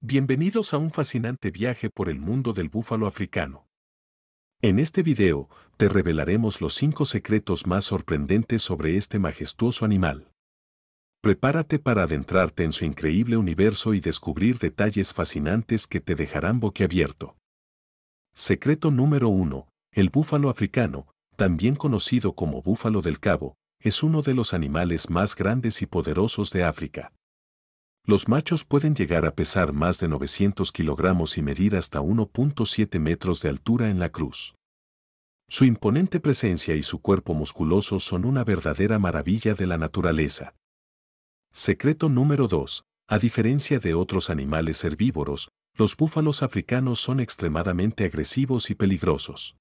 Bienvenidos a un fascinante viaje por el mundo del búfalo africano. En este video, te revelaremos los 5 secretos más sorprendentes sobre este majestuoso animal. Prepárate para adentrarte en su increíble universo y descubrir detalles fascinantes que te dejarán boquiabierto. Secreto número 1. El búfalo africano, también conocido como búfalo del cabo, es uno de los animales más grandes y poderosos de África. Los machos pueden llegar a pesar más de 900 kilogramos y medir hasta 1.7 metros de altura en la cruz. Su imponente presencia y su cuerpo musculoso son una verdadera maravilla de la naturaleza. Secreto número 2. A diferencia de otros animales herbívoros, los búfalos africanos son extremadamente agresivos y peligrosos.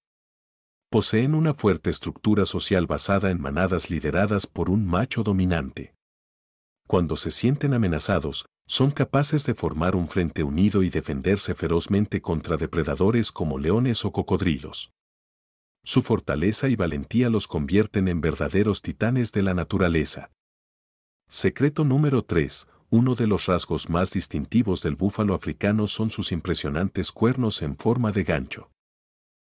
Poseen una fuerte estructura social basada en manadas lideradas por un macho dominante cuando se sienten amenazados, son capaces de formar un frente unido y defenderse ferozmente contra depredadores como leones o cocodrilos. Su fortaleza y valentía los convierten en verdaderos titanes de la naturaleza. Secreto número 3. Uno de los rasgos más distintivos del búfalo africano son sus impresionantes cuernos en forma de gancho.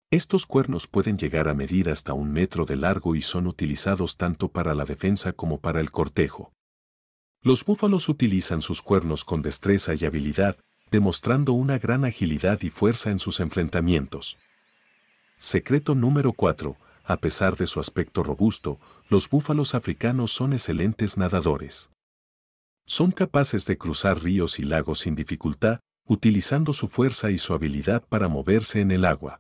Estos cuernos pueden llegar a medir hasta un metro de largo y son utilizados tanto para la defensa como para el cortejo. Los búfalos utilizan sus cuernos con destreza y habilidad, demostrando una gran agilidad y fuerza en sus enfrentamientos. Secreto número 4. A pesar de su aspecto robusto, los búfalos africanos son excelentes nadadores. Son capaces de cruzar ríos y lagos sin dificultad, utilizando su fuerza y su habilidad para moverse en el agua.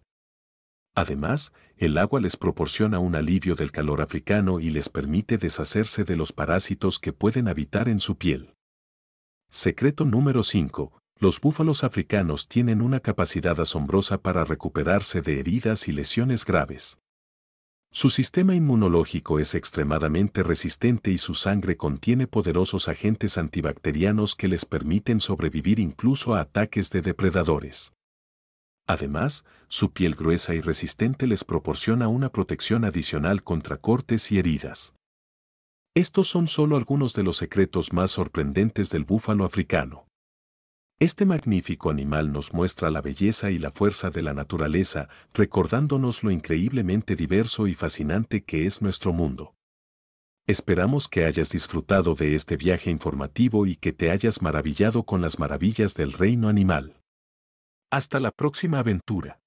Además, el agua les proporciona un alivio del calor africano y les permite deshacerse de los parásitos que pueden habitar en su piel. Secreto número 5. Los búfalos africanos tienen una capacidad asombrosa para recuperarse de heridas y lesiones graves. Su sistema inmunológico es extremadamente resistente y su sangre contiene poderosos agentes antibacterianos que les permiten sobrevivir incluso a ataques de depredadores. Además, su piel gruesa y resistente les proporciona una protección adicional contra cortes y heridas. Estos son solo algunos de los secretos más sorprendentes del búfalo africano. Este magnífico animal nos muestra la belleza y la fuerza de la naturaleza, recordándonos lo increíblemente diverso y fascinante que es nuestro mundo. Esperamos que hayas disfrutado de este viaje informativo y que te hayas maravillado con las maravillas del reino animal. Hasta la próxima aventura.